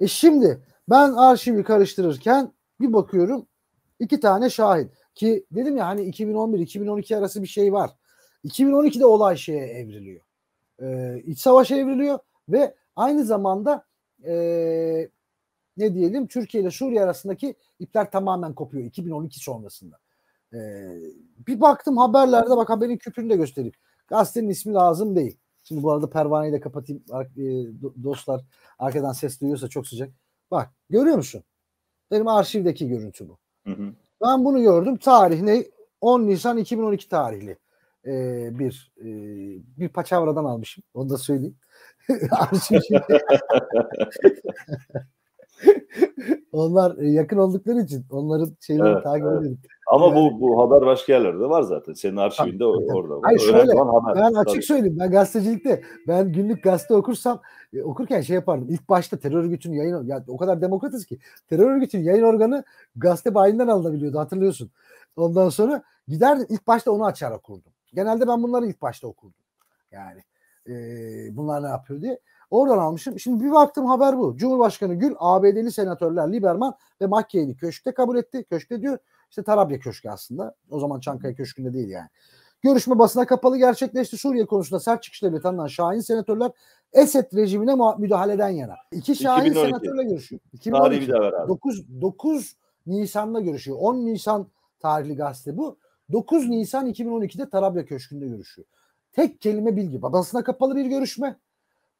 E şimdi ben arşivi karıştırırken bir bakıyorum iki tane şahit ki dedim ya hani 2011-2012 arası bir şey var. 2012'de olay şeye evriliyor. Ee, iç savaş evriliyor ve aynı zamanda ee, ne diyelim Türkiye ile Suriye arasındaki ipler tamamen kopuyor 2012 sonrasında. Ee, bir baktım haberlerde bak haberin küpünü de göstereyim. Gazetenin ismi lazım değil. Şimdi bu arada pervaneyi de kapatayım e, dostlar. Arkadan ses duyuyorsa çok sıcak. Bak görüyor musun? Benim arşivdeki görüntü bu. Hı hı. Ben bunu gördüm. Tarih ne? 10 Nisan 2012 tarihli e, bir e, bir paçavradan almışım. Onu da söyleyeyim. onlar e, yakın oldukları için onların şeyleri evet, takip evet. edildi. Ama yani, bu bu haber başka yerlerde var zaten. Senin arşivinde tabii, tabii. orada. Hayır, şöyle, haber. Ben açık tabii. söyleyeyim. Ben gazetecilikte ben günlük gazete okursam e, okurken şey yapardım. İlk başta terör örgütünün yayın ya o kadar demokratiz ki terör örgütünün yayın organı gazete bayinden alınabiliyordu hatırlıyorsun. Ondan sonra giderdim ilk başta onu açar okurdum. Genelde ben bunları ilk başta okurdum. Yani e, bunlar ne yapıyor diye. Oradan almışım. Şimdi bir baktım haber bu. Cumhurbaşkanı Gül, ABD'li senatörler Lieberman ve McCain'i köşkte kabul etti. Köşkte diyor işte Tarabya Köşkü aslında. O zaman Çankaya Köşkü'nde değil yani. Görüşme basına kapalı gerçekleşti. Suriye konusunda sert çıkışlarıyla tanınan Şahin senatörler Esed rejimine müdahaleden yana. İki Şahin 2012. senatörle görüşüyor. 2012. Bir abi. 9, 9 Nisan'da görüşüyor. 10 Nisan tarihli gazete bu. 9 Nisan 2012'de Tarabya Köşkü'nde görüşüyor. Tek kelime bilgi. Basına kapalı bir görüşme.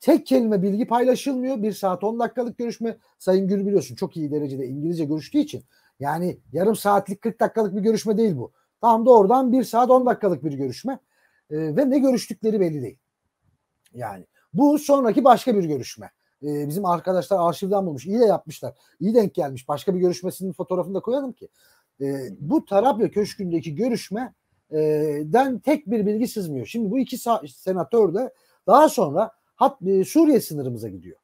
Tek kelime bilgi paylaşılmıyor. Bir saat 10 dakikalık görüşme. Sayın Gül biliyorsun çok iyi derecede İngilizce görüştüğü için. Yani yarım saatlik 40 dakikalık bir görüşme değil bu. Tam doğrudan bir saat 10 dakikalık bir görüşme. E, ve ne görüştükleri belli değil. Yani bu sonraki başka bir görüşme. E, bizim arkadaşlar arşivden bulmuş. İyi de yapmışlar. İyi denk gelmiş. Başka bir görüşmesinin fotoğrafını da koyalım ki. E, bu Tarabya Köşkü'ndeki görüşme e, den tek bir bilgi sızmıyor. Şimdi bu iki senatör de daha sonra hat, e, Suriye sınırımıza gidiyor.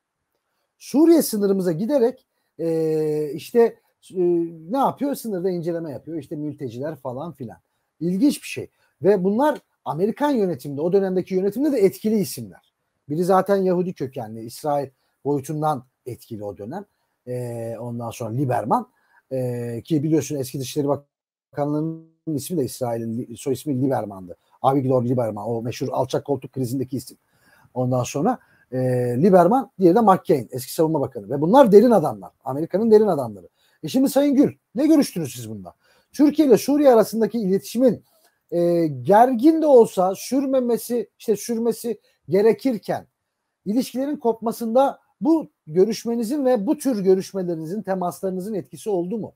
Suriye sınırımıza giderek e, işte e, ne yapıyor? Sınırda inceleme yapıyor. İşte mülteciler falan filan. İlginç bir şey. Ve bunlar Amerikan yönetimde, o dönemdeki yönetimde de etkili isimler. Biri zaten Yahudi kökenli, İsrail boyutundan etkili o dönem. E, ondan sonra Liberman e, ki biliyorsun eski Dışişleri Bakanlığı'nın ismi de İsrail'in soy ismi Liberman'dı. Avigdor Liberman o meşhur alçak koltuk krizindeki isim. Ondan sonra e, Lieberman, diğeri de McCain eski savunma bakanı. Ve bunlar derin adamlar. Amerika'nın derin adamları. E şimdi Sayın Gül ne görüştünüz siz bunda? Türkiye ile Suriye arasındaki iletişimin e, gergin de olsa sürmemesi işte sürmesi gerekirken ilişkilerin kopmasında bu görüşmenizin ve bu tür görüşmelerinizin temaslarınızın etkisi oldu mu?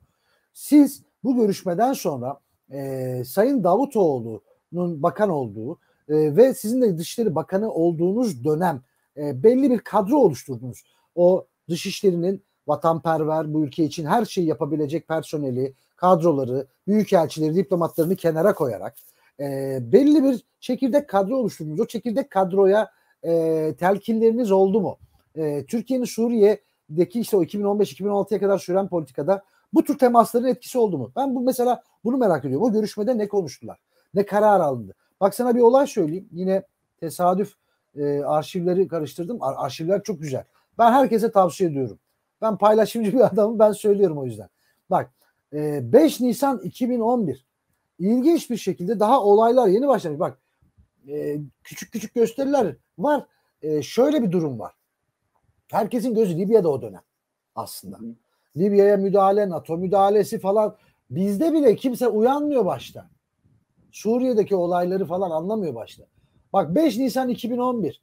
Siz bu görüşmeden sonra e, Sayın Davutoğlu'nun bakan olduğu e, ve sizin de Dışişleri Bakanı olduğunuz dönem e, belli bir kadro oluşturdunuz. O Dışişleri'nin vatanperver, bu ülke için her şeyi yapabilecek personeli, kadroları, büyükelçileri, diplomatlarını kenara koyarak e, belli bir çekirdek kadro oluşturdunuz. O çekirdek kadroya e, telkinleriniz oldu mu? E, Türkiye'nin Suriye'deki işte o 2015-2016'ya kadar süren politikada bu tür temasların etkisi oldu mu? Ben bu mesela bunu merak ediyorum. O görüşmede ne konuştular? Ne karar alındı? Bak sana bir olay söyleyeyim. Yine tesadüf e, arşivleri karıştırdım. Ar- arşivler çok güzel. Ben herkese tavsiye ediyorum. Ben paylaşımcı bir adamım. Ben söylüyorum o yüzden. Bak e, 5 Nisan 2011 ilginç bir şekilde daha olaylar yeni başlamış. Bak e, küçük küçük gösteriler var. E, şöyle bir durum var. Herkesin gözü Libya'da o dönem aslında. Libya'ya müdahale, NATO müdahalesi falan bizde bile kimse uyanmıyor başta. Suriye'deki olayları falan anlamıyor başta. Bak 5 Nisan 2011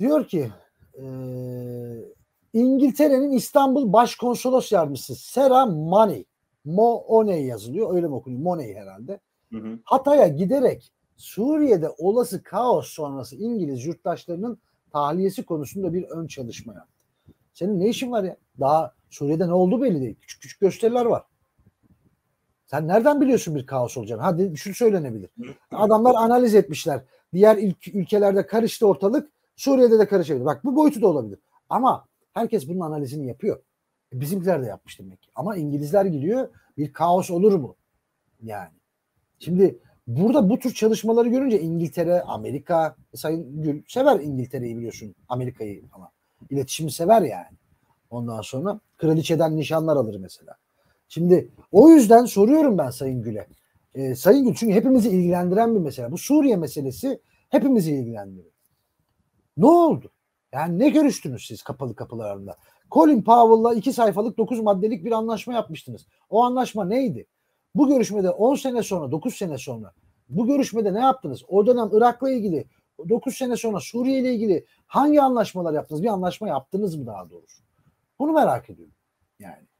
diyor ki e, İngiltere'nin İstanbul Başkonsolos Yardımcısı Sera Money Mooney yazılıyor. Öyle mi okunuyor? Money herhalde. Hı hı. Hatay'a giderek Suriye'de olası kaos sonrası İngiliz yurttaşlarının tahliyesi konusunda bir ön çalışma yaptı. Senin ne işin var ya? Daha Suriye'de ne oldu belli değil. Küçük küçük gösteriler var. Sen nereden biliyorsun bir kaos olacağını? Hadi şu söylenebilir. Adamlar analiz etmişler. Diğer ülkelerde karıştı ortalık. Suriye'de de karışabilir. Bak bu boyutu da olabilir. Ama herkes bunun analizini yapıyor. E, bizimkiler de yapmış demek ki. Ama İngilizler gidiyor bir kaos olur mu? Yani. Şimdi burada bu tür çalışmaları görünce İngiltere, Amerika, Sayın Gül sever İngiltere'yi biliyorsun. Amerika'yı ama İletişimi sever yani. Ondan sonra kraliçeden nişanlar alır mesela. Şimdi o yüzden soruyorum ben Sayın Gül'e. E, Sayın Gül çünkü hepimizi ilgilendiren bir mesele. Bu Suriye meselesi hepimizi ilgilendiriyor. Ne oldu? Yani ne görüştünüz siz kapalı kapılarında? Colin Powell'la iki sayfalık dokuz maddelik bir anlaşma yapmıştınız. O anlaşma neydi? Bu görüşmede 10 sene sonra, 9 sene sonra bu görüşmede ne yaptınız? O dönem Irak'la ilgili 9 sene sonra Suriye ile ilgili hangi anlaşmalar yaptınız? Bir anlaşma yaptınız mı daha doğrusu? Bunu merak ediyorum. Yani